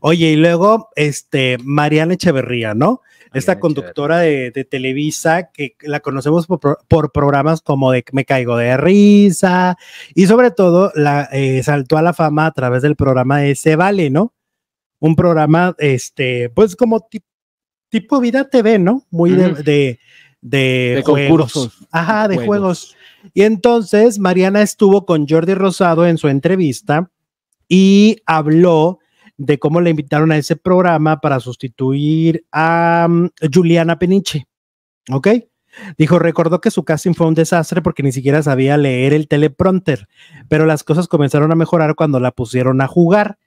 Oye, y luego, este, Mariana Echeverría, ¿no? Esta conductora de, Televisa que la conocemos por, programas como de Me Caigo de Risa y sobre todo la, eh, saltó a la fama a través del programa de Se Vale, ¿no? Un programa, este, pues como tipo, Vida TV, ¿no? Muy de, de, juegos. concursos. Ajá, de juegos. Y entonces Mariana estuvo con Jordi Rosado en su entrevista y habló de cómo le invitaron a ese programa para sustituir a mm, Juliana Peniche. ¿Ok? Dijo, recordó que su casting fue un desastre porque ni siquiera sabía leer el teleprompter, pero las cosas comenzaron a mejorar cuando la pusieron a jugar.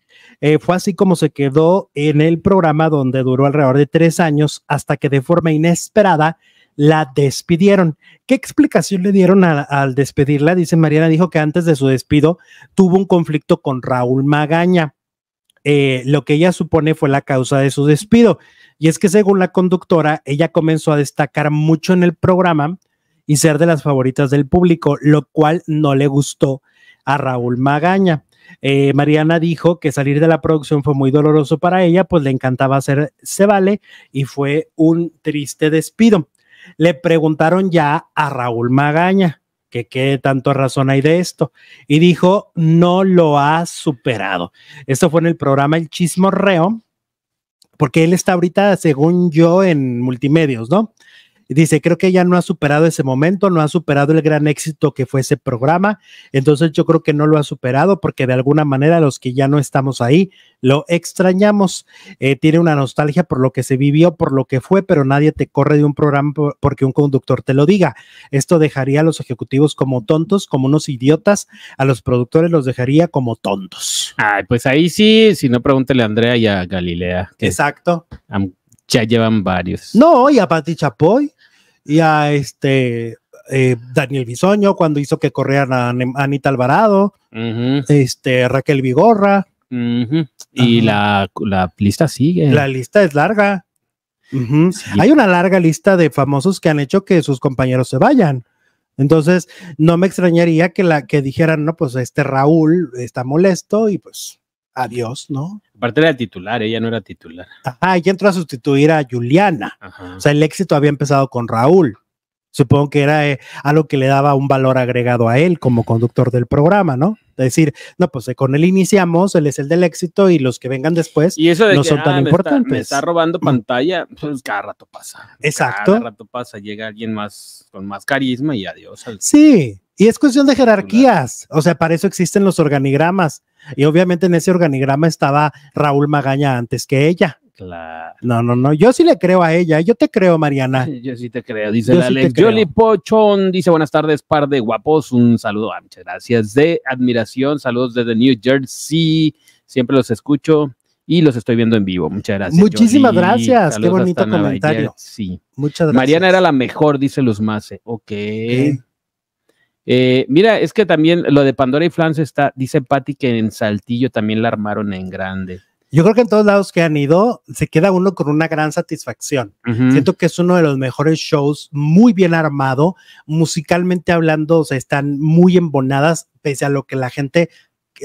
Eh, fue así como se quedó en el programa donde duró alrededor de tres años hasta que de forma inesperada la despidieron. ¿Qué explicación le dieron al despedirla? Dice Mariana, dijo que antes de su despido tuvo un conflicto con Raúl Magaña. Eh, lo que ella supone fue la causa de su despido. Y es que según la conductora, ella comenzó a destacar mucho en el programa y ser de las favoritas del público, lo cual no le gustó a Raúl Magaña. Eh, Mariana dijo que salir de la producción fue muy doloroso para ella, pues le encantaba hacer Se Vale y fue un triste despido. Le preguntaron ya a Raúl Magaña, que qué tanto razón hay de esto. Y dijo, no lo ha superado. Esto fue en el programa El Chismorreo, porque él está ahorita, según yo, en multimedios, ¿no? Dice, creo que ella no ha superado ese momento, no ha superado el gran éxito que fue ese programa. Entonces yo creo que no lo ha superado porque de alguna manera los que ya no estamos ahí lo extrañamos. Eh, tiene una nostalgia por lo que se vivió, por lo que fue, pero nadie te corre de un programa porque un conductor te lo diga. Esto dejaría a los ejecutivos como tontos, como unos idiotas. A los productores los dejaría como tontos. Ay, pues ahí sí, si no, pregúntele a Andrea y a Galilea. Exacto. Ya llevan varios. No, y a Pati Chapoy y a este eh, Daniel Bisoño cuando hizo que corrieran a Anita Alvarado, este, Raquel Vigorra. Y la, lista sigue. La lista es larga. Hay una larga lista de famosos que han hecho que sus compañeros se vayan. Entonces, no me extrañaría que la que dijeran, no, pues este Raúl está molesto y pues adiós, ¿no? Aparte era titular, ella no era titular. Ajá, ella entró a sustituir a Juliana. O sea, el éxito había empezado con Raúl. Supongo que era eh, algo que le daba un valor agregado a él como conductor del programa, ¿no? decir, no, pues eh, con él iniciamos, él es el del éxito y los que vengan después no son tan ah, importantes. Está, robando pantalla, pues cada rato pasa. Exacto. Cada rato pasa, llega alguien más con más carisma y adiós. Sí, y es cuestión de jerarquías, o sea, para eso existen los organigramas. Y obviamente en ese organigrama estaba Raúl Magaña antes que ella. No, no, no, yo sí le creo a ella, yo te creo, Mariana. yo sí te creo, dice la Alex. dice buenas tardes, par de guapos, un saludo, ah, muchas gracias, de admiración, saludos desde New Jersey, siempre los escucho y los estoy viendo en vivo. Muchas gracias. Muchísimas gracias. Qué bonito comentario. Sí. Muchas gracias. Mariana era la mejor, dice Luz Mace. Ok. Eh, mira, es que también lo de Pandora y Flans está, dice Patty que en Saltillo también la armaron en grande yo creo que en todos lados que han ido, se queda uno con una gran satisfacción. Siento que es uno de los mejores shows, muy bien armado, musicalmente hablando, o sea, están muy embonadas, pese a lo que la gente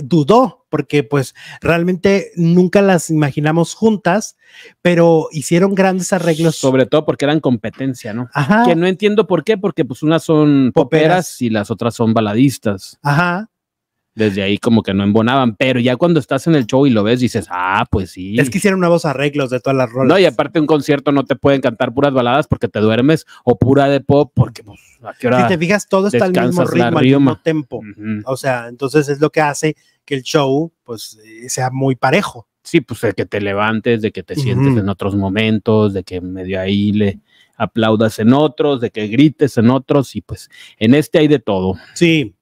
dudó, porque pues realmente nunca las imaginamos juntas, pero hicieron grandes arreglos. Sobre todo porque eran competencia, ¿no? Ajá. Que no entiendo por qué, porque pues unas son poperas, poperas y las otras son baladistas. Ajá desde ahí como que no embonaban, pero ya cuando estás en el show y lo ves, dices, ah, pues sí. Es que hicieron nuevos arreglos de todas las rolas. No, y aparte un concierto no te pueden cantar puras baladas porque te duermes o pura de pop porque, pues, ¿a qué hora? Si te fijas, todo está al mismo ritmo, al mismo tempo. O sea, entonces es lo que hace que el show, pues, eh, sea muy parejo. Sí, pues de que te levantes, de que te sientes en otros momentos, de que medio ahí le aplaudas en otros, de que grites en otros y pues en este hay de todo. Sí,